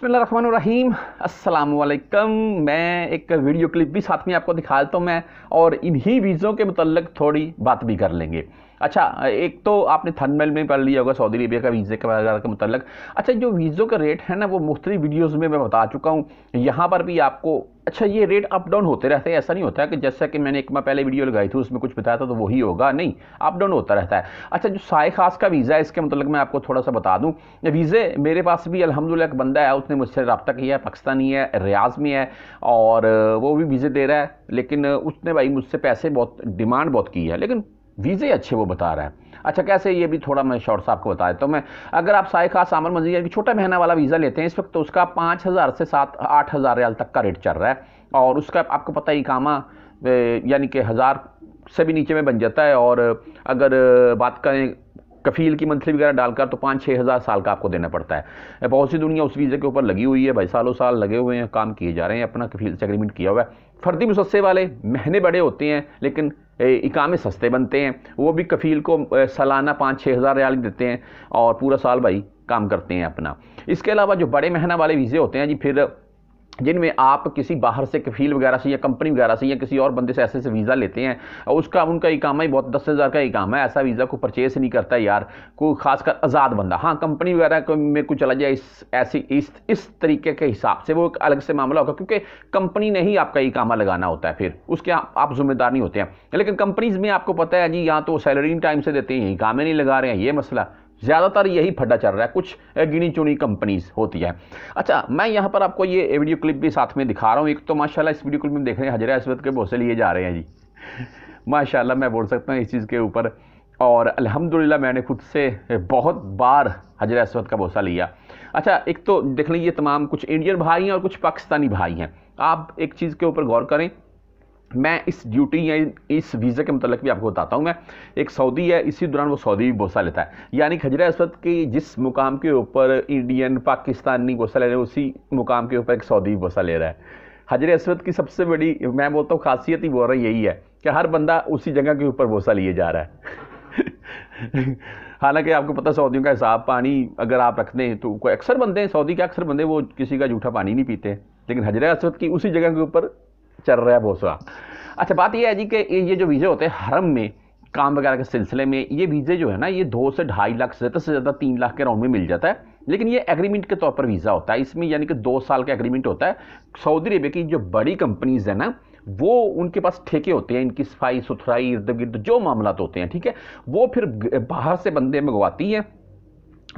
बसमीम अल्लाम मैं एक वीडियो क्लिप भी साथ में आपको दिखा देता हूँ मैं और इन्हीं वीज़ों के मतलब थोड़ी बात भी कर लेंगे अच्छा एक तो आपने थनमेल में पढ़ लिया होगा सऊदी अरेबिया का वीज़े के वगैरह के मतलब अच्छा जो वीज़ों का रेट है ना वो मुख्तलि वीडियोज़ में मैं बता चुका हूँ यहाँ पर भी आपको अच्छा ये रेट अप डाउन होते रहते हैं ऐसा नहीं होता है कि जैसा कि मैंने एक मैं पहले वीडियो लगाई थी उसमें कुछ बताया था तो वही होगा नहीं अप डाउन होता रहता है अच्छा जो साय खास का वीज़ा है इसके मतलब मैं आपको थोड़ा सा बता दूँ वीज़े मेरे पास भी अलहमदिल्ला एक बंदा है उसने मुझसे रबता किया है पाकिस्तानी है रियाज में है और वो भी वीज़े दे रहा है लेकिन उसने भाई मुझसे पैसे बहुत डिमांड बहुत की है लेकिन वीज़े अच्छे वो बता रहा है अच्छा कैसे ये भी थोड़ा मैं शॉर्ट सा आपको बता देता हूँ मैं अगर आप साय खास आमर मजीद यानी कि छोटा महीना वाला वीज़ा लेते हैं इस वक्त तो उसका पाँच हज़ार से सात आठ हज़ार रियाल तक का रेट चल रहा है और उसका आपको पता ही कामा यानी कि हज़ार से भी नीचे में बन जाता है और अगर बात करें कफील की मंथली वगैरह डालकर तो पाँच छः हज़ार साल का आपको देना पड़ता है बहुत सी दुनिया उस वीज़े के ऊपर लगी हुई है भाई सालों साल लगे हुए हैं काम किए जा रहे हैं अपना कफील से एग्रीमेंट किया हुआ है फर्दी मुसस्से वाले महीने बड़े होते हैं लेकिन इकामे सस्ते बनते हैं वो भी कफ़ील को सालाना पाँच छः हज़ार रियाल देते हैं और पूरा साल भाई काम करते हैं अपना इसके अलावा जो बड़े महीना वाले वीज़े होते हैं जी फिर जिनमें आप किसी बाहर से कफील वगैरह से या कंपनी वगैरह से या किसी और बंदे से ऐसे से वीज़ा लेते हैं और उसका उनका काम ही बहुत दस हज़ार का काम है ऐसा वीज़ा को परचेस नहीं करता यार कोई खासकर आज़ाद बंदा हाँ कंपनी वगैरह में को चला जाए इस ऐसी इस इस तरीके के हिसाब से वो एक अलग से मामला होगा क्योंकि कंपनी ने ही आपका कामा लगाना होता है फिर उसके आप जिम्मेदार नहीं होते हैं लेकिन कंपनीज़ में आपको पता है जी यहाँ तो सैलरी टाइम से देते हैं कामे नहीं लगा रहे हैं ये मसला ज़्यादातर यही फटा चल रहा है कुछ गिनी चुनी कंपनीज होती है अच्छा मैं यहाँ पर आपको ये वीडियो क्लिप भी साथ में दिखा रहा हूँ एक तो माशाल्लाह इस वीडियो क्लिप में देख रहे हैं हजरा इसवत के भोसे लिए जा रहे हैं जी माशाल्लाह मैं बोल सकता हूँ इस चीज़ के ऊपर और अलहमदिल्ला मैंने खुद से बहुत बार हजरा इसवत का भोसा लिया अच्छा एक तो देख लें ये तमाम कुछ इंडियन भाई हैं और कुछ पाकिस्तानी भाई हैं आप एक चीज़ के ऊपर गौर करें मैं इस ड्यूटी या इस वीज़ा के मतलब भी आपको बताता हूँ मैं एक सऊदी है इसी दौरान वो सऊदी भी बोसा लेता है यानी खजरा असद के जिस मुकाम के ऊपर इंडियन पाकिस्तानी बोसा ले रहे हैं उसी मुकाम के ऊपर एक सऊदी भी बोसा ले रहा है हजर असवद की सबसे बड़ी मैं बोलता हूँ खासियत ही बोल रहा यही है कि हर बंदा उसी जगह के ऊपर बोसा लिए जा रहा है हालांकि आपको पता सऊदियों का हिसाब पानी अगर आप रखते हैं तो कोई अक्सर बंदे सऊदी के अक्सर बंदे वो किसी का जूठा पानी नहीं पीते लेकिन हजर असवद की उसी जगह के ऊपर चल रहा है भोसड़ा अच्छा बात यह है जी कि ये जो वीज़े होते हैं हरम में काम वगैरह के सिलसिले में ये वीज़े जो है ना ये दो से ढाई लाख से ज़्यादा से ज़्यादा तीन लाख के राउंड में मिल जाता है लेकिन ये एग्रीमेंट के तौर पर वीज़ा होता है इसमें यानी कि दो साल का एग्रीमेंट होता है सऊदी अरेबिया की जो बड़ी कंपनीज़ है ना वो उनके पास ठेके होते हैं इनकी सफाई सुथराई इर्द गिर्द जो मामला होते हैं ठीक है वो फिर बाहर से बंदे मंगवाती हैं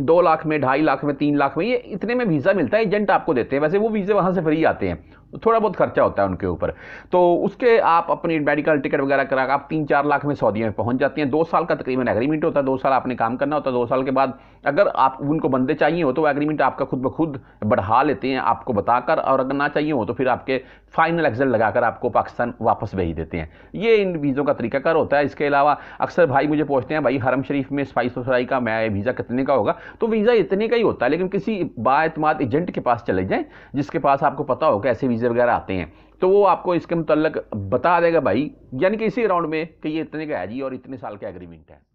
दो लाख में ढाई लाख में तीन लाख में ये इतने में वीज़ा मिलता है एजेंट आपको देते हैं वैसे वो वीज़े वहाँ से फ्री आते हैं थोड़ा बहुत खर्चा होता है उनके ऊपर तो उसके आप अपनी मेडिकल टिकट वगैरह करा आप तीन चार लाख में सऊदीया में पहुंच जाती हैं दो साल का तकरीबन एग्रीमेंट होता है दो साल आपने काम करना होता है दो साल के बाद अगर आप उनको बंदे चाहिए हो तो वो एग्रीमेंट आपका खुद ब खुद बढ़ा लेते हैं आपको बताकर और अगर ना चाहिए हो तो फिर आपके फाइनल एग्जल लगाकर आपको पाकिस्तान वापस भेज देते हैं ये इन वीज़ों का तरीकाकार होता है इसके अलावा अक्सर भाई मुझे पूछते हैं भाई हरम शरीफ में सफाई सफराई का मैं वीज़ा कितने का होगा तो वीज़ा इतने का ही होता है लेकिन किसी बातमाद एजेंट के पास चले जाएँ जिसके पास आपको पता होगा ऐसे वीज़ा टीचर वगैरह आते हैं तो वो आपको इसके मतलब बता देगा भाई यानी कि इसी राउंड में कि ये इतने का है जी और इतने साल का एग्रीमेंट है